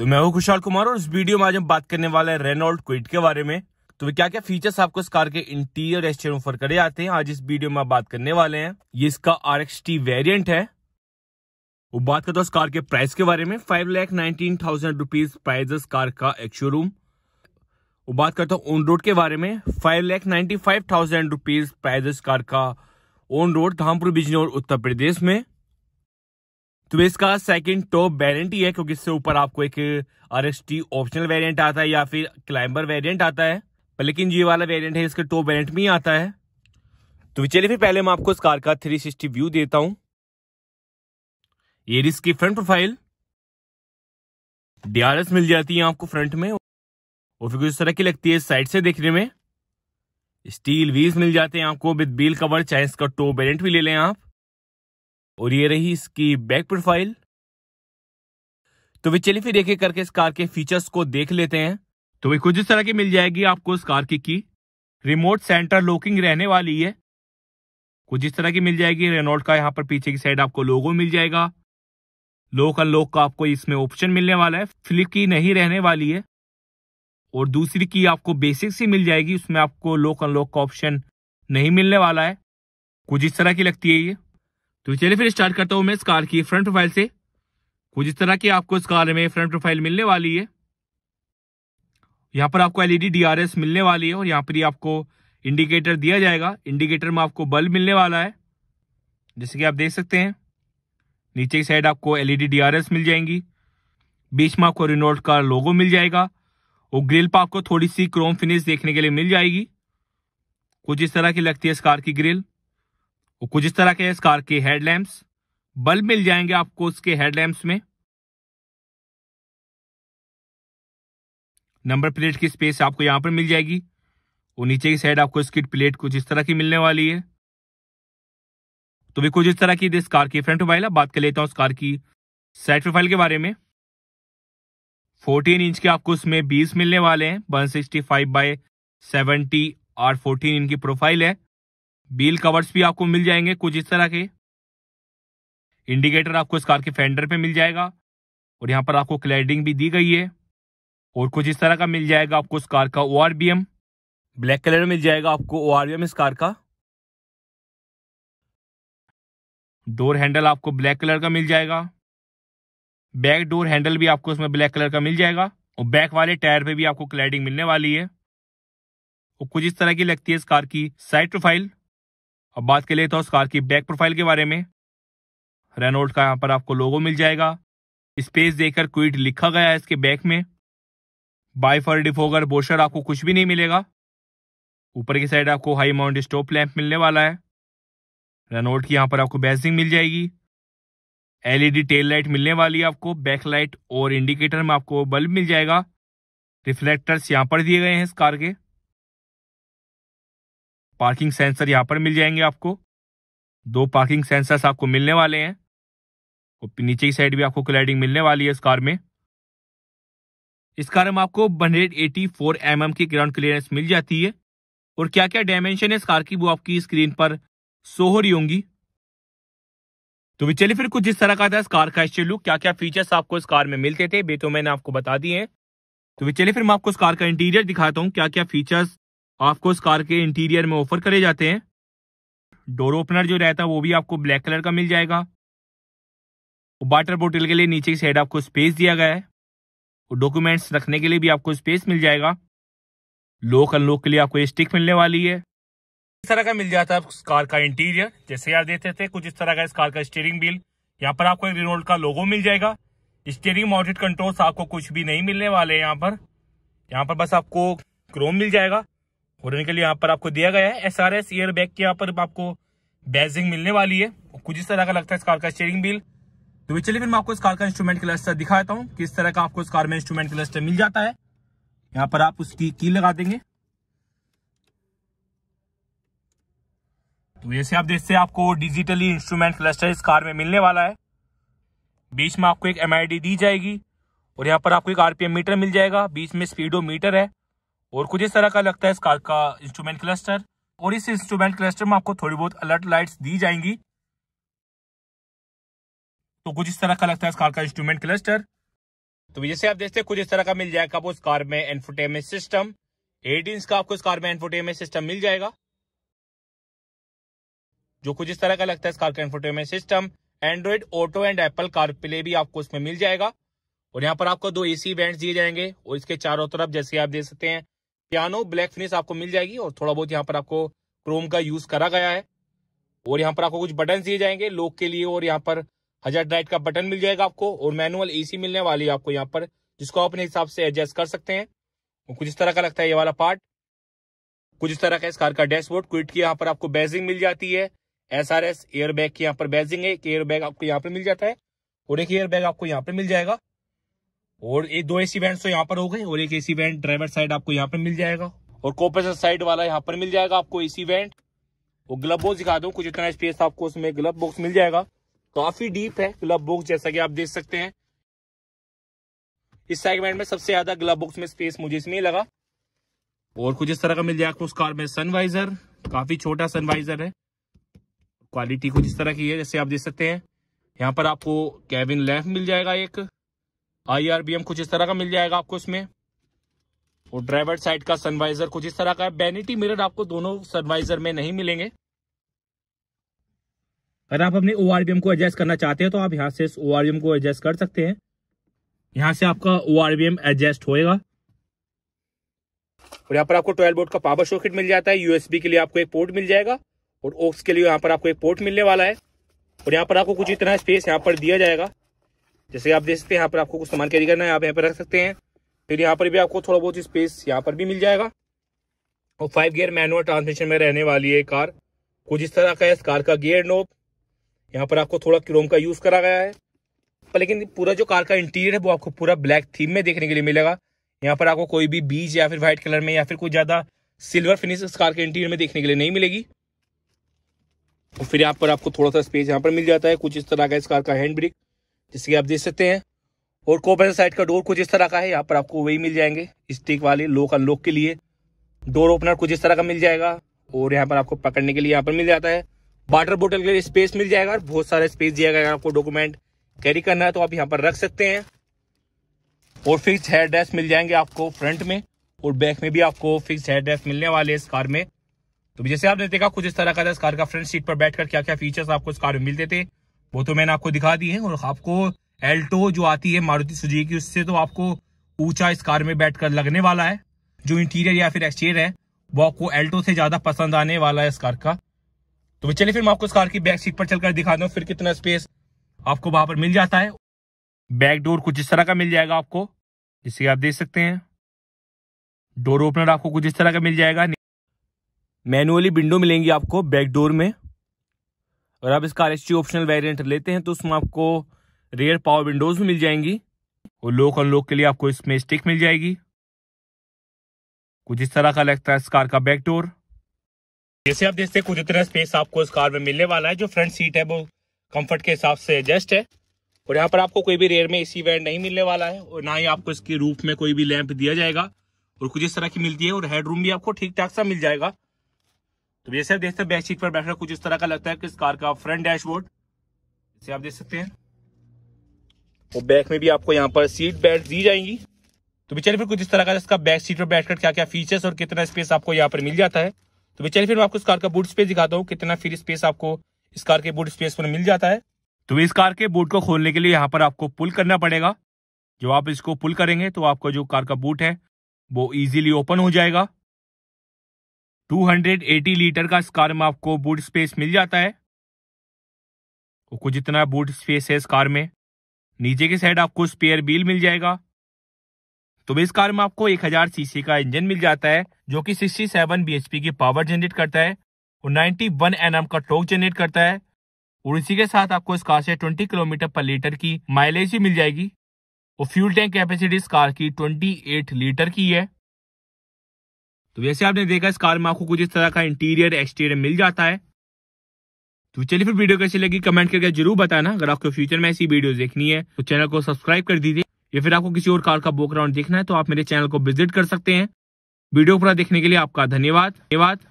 तो मैं हूं खुशाल कुमार और इस वीडियो में आज हम बात करने वाले हैं रेनोल्ड क्विट के बारे में तो क्या क्या फीचर्स आपको इस कार के इंटीरियर एक्सटीरियर ऑफर करे आते हैं आज इस वीडियो में आप बात करने वाले हैं ये इसका आर वेरियंट है वो बात करता हूँ कार के प्राइस के बारे में five lakh nineteen thousand rupees price car का एक शोरूम वो बात करता हूँ ऑन रोड के बारे में five lakh ninety five thousand rupees price car का ऑन रोड धामपुर बिजनौर उत्तर प्रदेश में तो इसका सेकंड टॉप वेरियंट ही है क्योंकि इससे ऊपर आपको एक आर ऑप्शनल वेरियंट आता है या फिर क्लाइंबर वेरियंट आता है लेकिन ये वाला वेरियंट है इसके टॉप वेरियंट में ही आता है तो चलिए फिर पहले मैं आपको इस कार का थ्री सिक्सटी व्यू देता हूं ये इसकी फ्रंट प्रोफाइल डीआरएस मिल जाती है आपको फ्रंट में और फिर कुछ तरह की लगती है साइड से देखने में स्टील व्हील्स मिल जाते हैं आपको विद बिल कवर चाहे इसका टॉप वेरिएंट भी ले लें आप और ये रही इसकी बैक प्रोफाइल तो वे चलिए फिर एक एक करके इस कार के फीचर्स को देख लेते हैं तो वे कुछ इस तरह की मिल जाएगी आपको इस कार की की रिमोट सेंटर लॉकिंग रहने वाली है कुछ इस तरह की मिल जाएगी रेनोल्ट का यहाँ पर पीछे की साइड आपको लोगो मिल जाएगा लोक अनलॉक का आपको इसमें ऑप्शन मिलने वाला है फ्लिप की नहीं रहने वाली है और दूसरी की आपको बेसिक सी मिल जाएगी उसमें आपको लोक अनलॉक का ऑप्शन नहीं मिलने वाला है कुछ इस तरह की लगती है ये तो चलिए फिर स्टार्ट करता हूँ मैं इस कार की फ्रंट प्रोफाइल से कुछ इस तरह की आपको इस कार में फ्रंट प्रोफाइल मिलने वाली है यहाँ पर आपको एलईडी डीआरएस e मिलने वाली है और यहाँ पर ही आपको इंडिकेटर दिया जाएगा इंडिकेटर में आपको बल्ब मिलने वाला है जैसे कि आप देख सकते हैं नीचे की साइड आपको एलईडी डीआरएस e मिल जाएंगी बीच में आपको रिनोल्ट का लोगो मिल जाएगा और ग्रिल पर आपको थोड़ी सी क्रोम फिनिश देखने के लिए मिल जाएगी कुछ इस तरह की लगती है इस कार की ग्रिल वो कुछ इस तरह के इस कार के हेडलैम्प्स बल्ब मिल जाएंगे आपको उसके हेडलैम्प्स में नंबर प्लेट की स्पेस आपको यहां पर मिल जाएगी और नीचे की साइड आपको इसकी प्लेट कुछ इस तरह की मिलने वाली है तो भी कुछ इस तरह की इस कार की फ्रंट प्रोफाइल है बात कर लेता हूँ उस कार की साइड प्रोफाइल के बारे में 14 इंच के आपको उसमें 20 मिलने वाले हैं 165 sixty five by seventy R fourteen इनकी प्रोफाइल है व्हील कवर्स भी आपको मिल जाएंगे कुछ इस तरह के इंडिकेटर आपको इस कार के फेंडर पे मिल जाएगा और यहाँ पर आपको क्लैडिंग भी दी गई है और कुछ इस तरह का मिल जाएगा आपको इस कार का ओ ब्लैक कलर मिल जाएगा आपको ओ इस कार का डोर हैंडल आपको ब्लैक कलर का मिल जाएगा बैक डोर हैंडल भी आपको इसमें ब्लैक कलर का मिल जाएगा और बैक वाले टायर पे भी आपको क्लैडिंग मिलने वाली है और कुछ इस तरह की लगती है इस कार की साइड प्रोफाइल अब बात कर लेता हूँ उस कार की बैक प्रोफाइल के बारे में रेनोल्ड का यहाँ पर आपको लोगो मिल जाएगा स्पेस देकर क्विट लिखा गया है इसके बैक में बाई फॉर डिफोगर बोशर आपको कुछ भी नहीं मिलेगा ऊपर की साइड आपको हाई माउंट स्टॉप लैंप मिलने वाला है रेनोल्ड की यहाँ पर आपको बैसिंग मिल जाएगी एलईडी टेल लाइट मिलने वाली है आपको बैक लाइट और इंडिकेटर में आपको बल्ब मिल जाएगा रिफ्लेक्टर्स यहाँ पर दिए गए हैं इस कार के पार्किंग सेंसर यहाँ पर मिल जाएंगे आपको दो पार्किंग सेंसर्स आपको मिलने वाले हैं और नीचे की साइड भी आपको क्लाइडिंग मिलने वाली है इस कार में इस कार में आपको 184 mm की ग्राउंड क्लियरेंस मिल जाती है और क्या क्या डायमेंशन है इस कार की वो आपकी स्क्रीन पर शो हो रही होंगी तो भी चलिए फिर कुछ जिस तरह का था इस कार का इस लुक क्या क्या फीचर्स आपको इस कार में मिलते थे बे तो मैंने आपको बता दिए हैं तो भी चलिए फिर मैं आपको इस कार का इंटीरियर दिखाता हूँ क्या क्या फीचर्स आपको इस कार के इंटीरियर में ऑफर करे जाते हैं डोर ओपनर जो रहता है वो भी आपको ब्लैक कलर का मिल जाएगा वाटर बोटल के लिए नीचे की साइड आपको स्पेस दिया गया है और डॉक्यूमेंट्स रखने के लिए भी आपको स्पेस मिल जाएगा लोक अनलॉक के लिए आपको स्टिक मिलने वाली है इस तरह का मिल जाता है इस कार का इंटीरियर जैसे आप देखते थे कुछ इस तरह का इस कार का स्टेयरिंग बिल यहाँ पर आपको एक रिनोल्ड का लोगो मिल जाएगा स्टेयरिंग माउंटेड कंट्रोल्स आपको कुछ भी नहीं मिलने वाले यहाँ पर यहाँ पर बस आपको क्रोम मिल जाएगा उड़ने के लिए यहाँ पर आपको दिया गया है S R S air bag की यहाँ पर आपको बैजिंग मिलने वाली है कुछ इस तरह का लगता है इस कार का स्टेयरिंग बिल तो चलिए फिर मैं आपको इस कार का इंस्ट्रूमेंट क्लस्टर दिखाता हूँ किस तरह का आपको इस कार में इंस्ट्रूमेंट क्लस्टर मिल जाता है यहाँ पर आप उसकी की लगा देंगे तो जैसे आप देखते हैं आपको डिजिटली इंस्ट्रूमेंट क्लस्टर इस कार में मिलने वाला है बीच में आपको एक एम दी जाएगी और यहाँ पर आपको एक आरपीएम मीटर मिल जाएगा बीच में स्पीडो मीटर है और कुछ इस तरह का लगता है इस कार का इंस्ट्रूमेंट क्लस्टर और इस इंस्ट्रूमेंट क्लस्टर में आपको थोड़ी बहुत अलर्ट लाइट्स दी जाएंगी तो कुछ इस तरह का लगता है इस कार का इंस्ट्रूमेंट क्लस्टर तो जैसे आप देखते हैं कुछ इस तरह का मिल जाएगा आपको इस कार में एनफोटेमेंट सिस्टम एट इंच का आपको इस कार में एनफोटेमेंट सिस्टम मिल जाएगा जो कुछ इस तरह का लगता है इस कार का infotainment system Android Auto and Apple CarPlay भी आपको इसमें मिल जाएगा और यहाँ पर आपको दो एसी वेंट्स दिए जाएंगे और इसके चारों तरफ जैसे आप देख सकते हैं पियानो ब्लैक फिनिश आपको मिल जाएगी और थोड़ा बहुत यहाँ पर आपको क्रोम का यूज करा गया है और यहाँ पर आपको कुछ बटन दिए जाएंगे लोक के लिए और यहाँ पर हजार डाइट का बटन मिल जाएगा आपको और मैनुअल एसी मिलने वाली है आपको यहाँ पर जिसको आप अपने हिसाब से एडजस्ट कर सकते हैं और कुछ इस तरह का लगता है ये वाला पार्ट कुछ इस तरह का इस कार का डैशबोर्ड क्विट की यहाँ पर आपको बैजिंग मिल जाती है S R S air bag की यहाँ पर बैजिंग है एक एयर बैग आपको यहाँ पर मिल जाता है और एक एयर बैग आपको यहाँ पर मिल जाएगा और एक दो एसी वेंट तो यहाँ पर हो गए और एक एसी वेंट ड्राइवर साइड आपको यहाँ पर मिल जाएगा और कोपेसर साइड वाला यहाँ पर मिल जाएगा आपको एसी वेंट और ग्लब बॉक्स दिखा दू कुछ इतना स्पेस आपको उसमें ग्लब बॉक्स मिल जाएगा काफी डीप है ग्लब बॉक्स जैसा कि आप देख सकते हैं इस सेगमेंट में सबसे ज्यादा ग्लब बॉक्स में स्पेस मुझे इसमें लगा और कुछ इस तरह का मिल जाएगा उस कार में सनवाइजर काफी छोटा सनवाइजर है क्वालिटी कुछ इस तरह की है जैसे आप देख सकते हैं यहाँ पर आपको कैबिन लैम्प मिल जाएगा एक आईआरबीएम कुछ इस तरह का मिल जाएगा आपको इसमें और ड्राइवर साइड का सनवाइजर कुछ इस तरह का है बेनिटी मिरर आपको दोनों सनवाइजर में नहीं मिलेंगे अगर आप अपने ओ को एडजस्ट करना चाहते हैं तो आप यहाँ से इस ओ को एडजस्ट कर सकते हैं यहाँ से आपका ओ एडजस्ट होएगा और यहाँ पर आपको ट्वेल्व बोर्ड का पावर सॉकेट मिल जाता है यूएसबी के लिए आपको एक पोर्ट मिल जाएगा और ओक्स के लिए यहाँ पर आपको एक पोर्ट मिलने वाला है और यहाँ पर आपको कुछ इतना स्पेस यहाँ पर दिया जाएगा जैसे आप देख सकते हैं यहाँ पर आपको कुछ सामान कैरी करना है आप यहाँ पर रख सकते हैं फिर यहाँ पर भी आपको थोड़ा बहुत स्पेस यहाँ पर भी मिल जाएगा और फाइव गियर मैनुअल ट्रांसमिशन में रहने वाली है कार कुछ इस तरह का है इस कार का गियर नोब यहाँ पर आपको थोड़ा क्रोम का यूज़ करा गया है पर लेकिन पूरा जो कार का इंटीरियर है वो आपको पूरा ब्लैक थीम में देखने के लिए मिलेगा यहाँ पर आपको कोई भी बीज या फिर व्हाइट कलर में या फिर कोई ज़्यादा सिल्वर फिनिश इस कार के इंटीरियर में देखने के लिए नहीं मिलेगी और फिर यहाँ पर आपको थोड़ा सा स्पेस यहाँ पर मिल जाता है कुछ इस तरह का इस कार का हैंड ब्रेक जैसे कि आप देख सकते हैं और को साइड का डोर कुछ इस तरह का है यहाँ पर आपको वही मिल जाएंगे स्टिक वाले लोक अनलोक के लिए डोर ओपनर कुछ इस तरह का मिल जाएगा और यहाँ पर आपको पकड़ने के लिए यहाँ पर मिल जाता है वाटर बोटल के लिए स्पेस मिल जाएगा और बहुत सारा स्पेस दिया गया आपको डॉक्यूमेंट कैरी करना है तो आप यहाँ पर रख सकते हैं और फिक्स हेयर ड्रेस मिल जाएंगे आपको फ्रंट में और बैक में भी आपको फिक्स हेयर ड्रेस मिलने वाले इस कार में तो जैसे आपने देखा कुछ इस तरह का था इस कार का फ्रंट सीट पर बैठकर क्या क्या फीचर्स आपको इस कार में मिलते थे वो तो मैंने आपको दिखा दी है और आपको एल्टो जो आती है मारुति सुजुकी उससे तो आपको ऊंचा इस कार में बैठकर लगने वाला है जो इंटीरियर या फिर एक्सटीरियर है वो आपको एल्टो से ज्यादा पसंद आने वाला है इस कार का तो चलिए फिर मैं आपको इस कार की बैक सीट पर चलकर दिखा दूँ फिर कितना स्पेस आपको वहां पर मिल जाता है बैक डोर कुछ इस तरह का मिल जाएगा आपको जिसे आप देख सकते हैं डोर ओपनर आपको कुछ इस तरह का मिल जाएगा मैनुअली विंडो मिलेंगी आपको बैक डोर में और अब इसका आर ऑप्शनल वेरिएंट लेते हैं तो उसमें आपको रेयर पावर विंडोज भी मिल जाएंगी और लॉक लोक के लिए आपको इसमें स्टिक मिल जाएगी कुछ इस तरह का लगता है इस कार का बैक डोर जैसे आप देखते हैं कुछ इतना स्पेस आपको इस कार में मिलने वाला है जो फ्रंट सीट है वो कम्फर्ट के हिसाब से एडजस्ट है और यहाँ पर आपको कोई भी रेयर में ए सी नहीं मिलने वाला है और ना ही आपको इसके रूफ में कोई भी लैंप दिया जाएगा और कुछ इस तरह की मिलती है और हेडरूम भी आपको ठीक ठाक सा मिल जाएगा तो जैसे आप देख सकते हैं बैक सीट पर बैठकर कुछ इस तरह का लगता है कि इस कार का फ्रंट डैशबोर्ड जैसे आप देख सकते हैं और तो बैक में भी आपको यहाँ पर सीट बेल्ट दी जाएंगी तो भी चलिए फिर कुछ इस तरह का इसका बैक सीट पर बैठकर क्या क्या फीचर्स और कितना स्पेस आपको यहाँ पर मिल जाता है तो भी चलिए फिर मैं आपको इस कार का बूट स्पेस दिखाता हूँ कितना फिर स्पेस आपको इस कार के बूट स्पेस पर मिल जाता है तो इस कार के बूट को खोलने के लिए यहाँ पर आपको पुल करना पड़ेगा जब आप इसको पुल करेंगे तो आपका जो कार का बूट है वो इजिली ओपन हो जाएगा 280 लीटर का इस कार में आपको बूट स्पेस मिल जाता है कुछ इतना बूट स्पेस है इस कार में नीचे के साइड आपको स्पेयर बिल मिल जाएगा तो इस कार में आपको 1000 सीसी का इंजन मिल जाता है जो कि 67 सेवन की पावर जनरेट करता है और 91 एनएम का टोक जनरेट करता है और इसी के साथ आपको इस कार से 20 किलोमीटर पर लीटर की माइलेज भी मिल जाएगी और फ्यूल टैंक कैपेसिटी इस कार की 28 लीटर की है तो जैसे आपने देखा इस कार में आपको कुछ इस तरह का इंटीरियर एक्सटीरियर मिल जाता है तो चलिए फिर वीडियो कैसी लगी कमेंट करके जरूर बताना अगर आपको फ्यूचर में ऐसी वीडियो देखनी है तो चैनल को सब्सक्राइब कर दीजिए या फिर आपको किसी और कार का बोक देखना है तो आप मेरे चैनल को विजिट कर सकते हैं वीडियो पूरा देखने के लिए आपका धन्यवाद धन्यवाद